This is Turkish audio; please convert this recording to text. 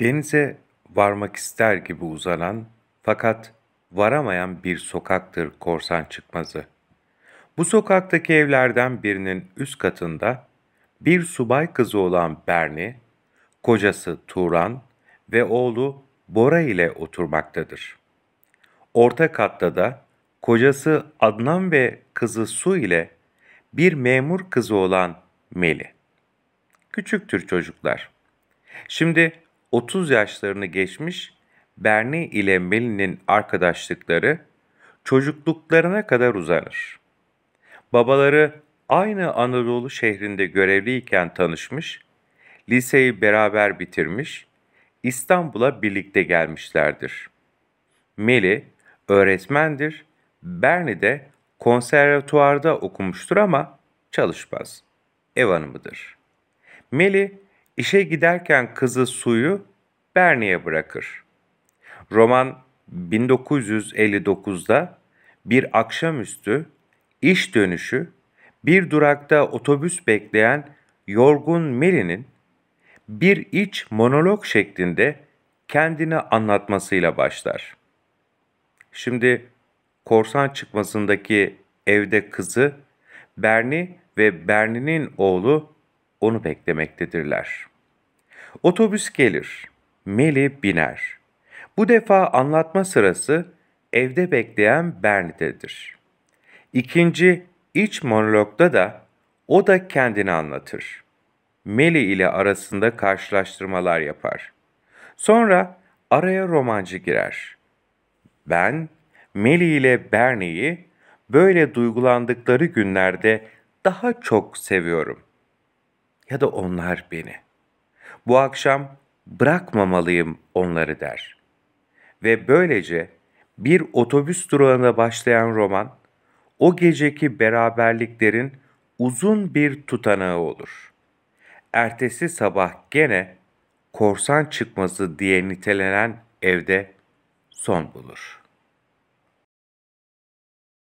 Denize varmak ister gibi uzanan fakat varamayan bir sokaktır korsan çıkmazı. Bu sokaktaki evlerden birinin üst katında bir subay kızı olan Berni, kocası Turan ve oğlu Bora ile oturmaktadır. Orta katta da kocası Adnan ve kızı Su ile bir memur kızı olan Meli. Küçüktür çocuklar. Şimdi 30 yaşlarını geçmiş Bernie ile Melin'in arkadaşlıkları çocukluklarına kadar uzanır. Babaları aynı Anadolu şehrinde görevliyken tanışmış, liseyi beraber bitirmiş, İstanbul'a birlikte gelmişlerdir. Meli öğretmendir, Bernie de konservatuvarda okumuştur ama çalışmaz. Ev hanımıdır. Meli İşe giderken kızı Su'yu Bernie'ye bırakır. Roman 1959'da bir akşamüstü iş dönüşü bir durakta otobüs bekleyen yorgun Mary'nin bir iç monolog şeklinde kendini anlatmasıyla başlar. Şimdi korsan çıkmasındaki evde kızı Bernie ve Bernie'nin oğlu onu beklemektedirler. Otobüs gelir, Meli biner. Bu defa anlatma sırası evde bekleyen Bernie'dedir. İkinci iç monologda da o da kendini anlatır. Meli ile arasında karşılaştırmalar yapar. Sonra araya romancı girer. Ben Meli ile Bernie'yi böyle duygulandıkları günlerde daha çok seviyorum ya da onlar beni. Bu akşam bırakmamalıyım onları der. Ve böylece bir otobüs durağında başlayan roman, o geceki beraberliklerin uzun bir tutanağı olur. Ertesi sabah gene korsan çıkması diye nitelenen evde son bulur.